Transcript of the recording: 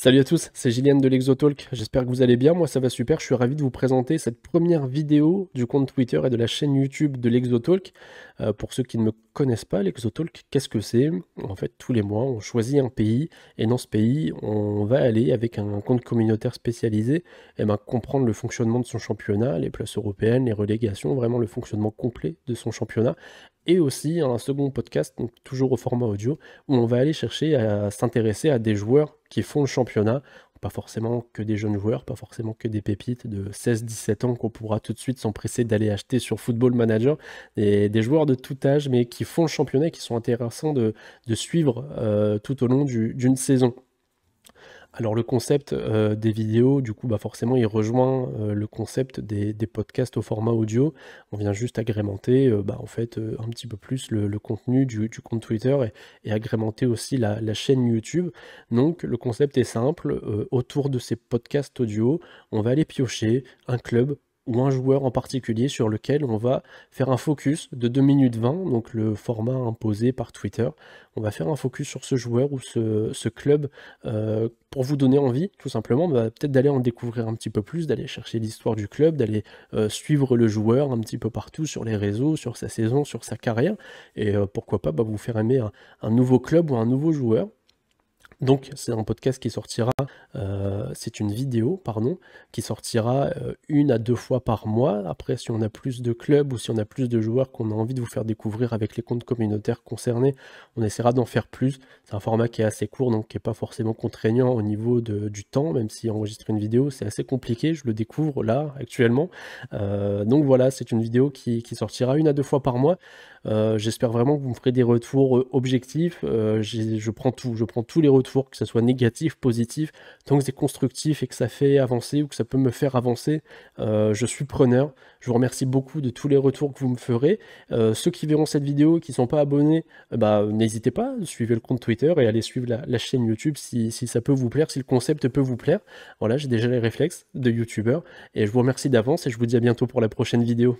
Salut à tous, c'est Gillian de l'ExoTalk. J'espère que vous allez bien. Moi, ça va super. Je suis ravi de vous présenter cette première vidéo du compte Twitter et de la chaîne YouTube de l'ExoTalk. Euh, pour ceux qui ne me connaissent pas, l'ExoTalk, qu'est-ce que c'est En fait, tous les mois, on choisit un pays et dans ce pays, on va aller avec un compte communautaire spécialisé et ben, comprendre le fonctionnement de son championnat, les places européennes, les relégations, vraiment le fonctionnement complet de son championnat et aussi un second podcast, donc toujours au format audio, où on va aller chercher à s'intéresser à des joueurs qui font le championnat. Pas forcément que des jeunes joueurs, pas forcément que des pépites de 16-17 ans qu'on pourra tout de suite s'empresser d'aller acheter sur Football Manager. Et des joueurs de tout âge, mais qui font le championnat et qui sont intéressants de, suivre euh, tout au long d'une saison. Alors le concept euh, des vidéos, du coup, bah forcément, il rejoint euh, le concept des, podcasts au format audio. On vient juste agrémenter, euh, bah, en fait, un petit peu plus le, contenu du, compte Twitter et, agrémenter aussi la, la, chaîne YouTube. Donc le concept est simple. autour de ces podcasts audio, on va aller piocher un club ou un joueur en particulier sur lequel on va faire un focus de 2 minutes 20, donc le format imposé par Twitter. On va faire un focus sur ce joueur ou ce, club euh, pour vous donner envie, tout simplement, bah, peut-être d'aller en découvrir un petit peu plus, d'aller chercher l'histoire du club, d'aller euh, suivre le joueur un petit peu partout sur les réseaux, sur sa saison, sur sa carrière, et euh, pourquoi pas bah, vous faire aimer un nouveau club ou un nouveau joueur. Donc c'est un podcast qui sortira, euh, c'est une vidéo, pardon, qui sortira euh, une à deux fois par mois. Après, si on a plus de clubs ou si on a plus de joueurs qu'on a envie de vous faire découvrir avec les comptes communautaires concernés, on essaiera d'en faire plus. C'est un format qui est assez court, donc qui n'est pas forcément contraignant au niveau du temps, même si enregistrer une vidéo, c'est assez compliqué, je le découvre là actuellement. Euh, donc voilà, c'est une vidéo qui, qui, sortira une à deux fois par mois. J'espère vraiment que vous me ferez des retours objectifs. je prends tout, je prends tous les retours que ce soit négatif, positif, tant que c'est constructif et que ça fait avancer ou que ça peut me faire avancer, euh, je suis preneur. Je vous remercie beaucoup de tous les retours que vous me ferez. Euh, ceux qui verront cette vidéo, qui ne sont pas abonnés, euh, bah, n'hésitez pas, suivez le compte Twitter et allez suivre la, chaîne YouTube si, ça peut vous plaire, si le concept peut vous plaire. Voilà, j'ai déjà les réflexes de youtubeur et je vous remercie d'avance et je vous dis à bientôt pour la prochaine vidéo.